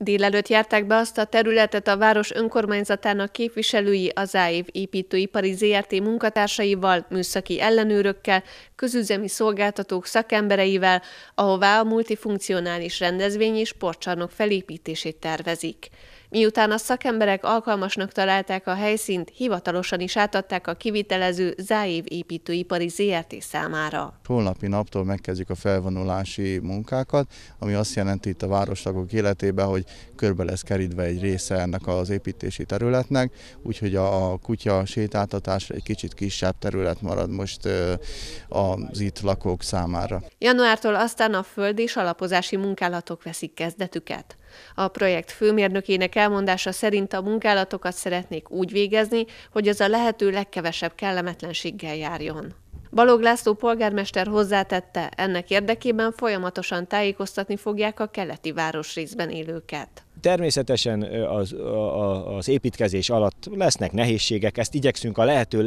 Délelőtt járták be azt a területet a város önkormányzatának képviselői az AIV építőipari ZRT munkatársaival, műszaki ellenőrökkel, közüzemi szolgáltatók szakembereivel, ahová a multifunkcionális rendezvény és sportcsarnok felépítését tervezik. Miután a szakemberek alkalmasnak találták a helyszínt, hivatalosan is átadták a kivitelező Záév építőipari ZRT számára. Holnapi naptól megkezdjük a felvonulási munkákat, ami azt jelenti itt a városlagok életében, hogy körbe lesz kerítve egy része ennek az építési területnek, úgyhogy a kutya sétáltatásra egy kicsit kisebb terület marad most az itt lakók számára. Januártól aztán a föld és alapozási munkálatok veszik kezdetüket. A projekt főmérnökének elmondása szerint a munkálatokat szeretnék úgy végezni, hogy az a lehető legkevesebb kellemetlenséggel járjon. Balog László polgármester hozzátette, ennek érdekében folyamatosan tájékoztatni fogják a keleti részben élőket. Természetesen az, az építkezés alatt lesznek nehézségek, ezt igyekszünk a lehető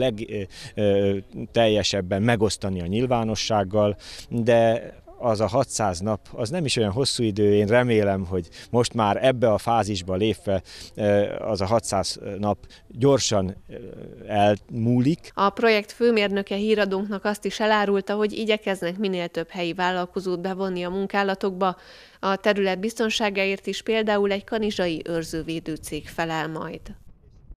legteljesebben megosztani a nyilvánossággal, de az a 600 nap, az nem is olyan hosszú idő, én remélem, hogy most már ebbe a fázisba lépve e, az a 600 nap gyorsan e, elmúlik. A projekt főmérnöke híradónknak azt is elárulta, hogy igyekeznek minél több helyi vállalkozót bevonni a munkálatokba. A terület biztonságáért is például egy kanizsai őrzővédő cég felel majd.